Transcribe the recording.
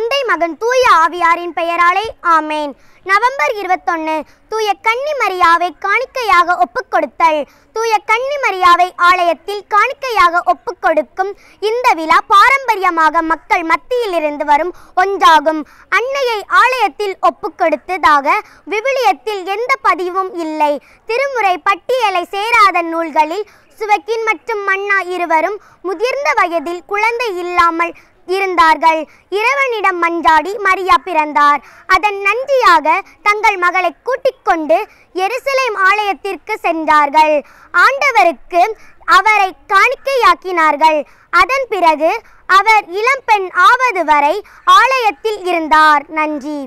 தந்தை மகன் தூய ஆவியாரின் பெயராலே ஆமேன் நவம்பர் இருபத்தொன்னு தூய கன்னி மரியாவை காணிக்கையாக ஒப்புக்கொடுத்தல் தூய கன்னி மரியாவை ஆலயத்தில் காணிக்கையாக ஒப்புக்கொடுக்கும் இந்த விழா பாரம்பரியமாக மக்கள் மத்தியிலிருந்து வரும் ஒன்றாகும் அன்னையை ஆலயத்தில் ஒப்புக்கொடுத்ததாக விவிலியத்தில் எந்த பதிவும் இல்லை திருமுறை பட்டியலை சேராத நூல்களில் சுவக்கின் மற்றும் மன்னா இருவரும் முதிர்ந்த வயதில் குழந்தை இல்லாமல் இருந்தார்கள் இறைவனிடம் மஞ்சாடி மரியா பிறந்தார் அதன் நன்றியாக தங்கள் மகளை கூட்டிக் கொண்டு எருசலேம் ஆலயத்திற்கு சென்றார்கள் ஆண்டவருக்கு அவரை காணிக்கையாக்கினார்கள் அதன் பிறகு அவர் இளம்பெண் ஆவது வரை ஆலயத்தில் இருந்தார் நன்றி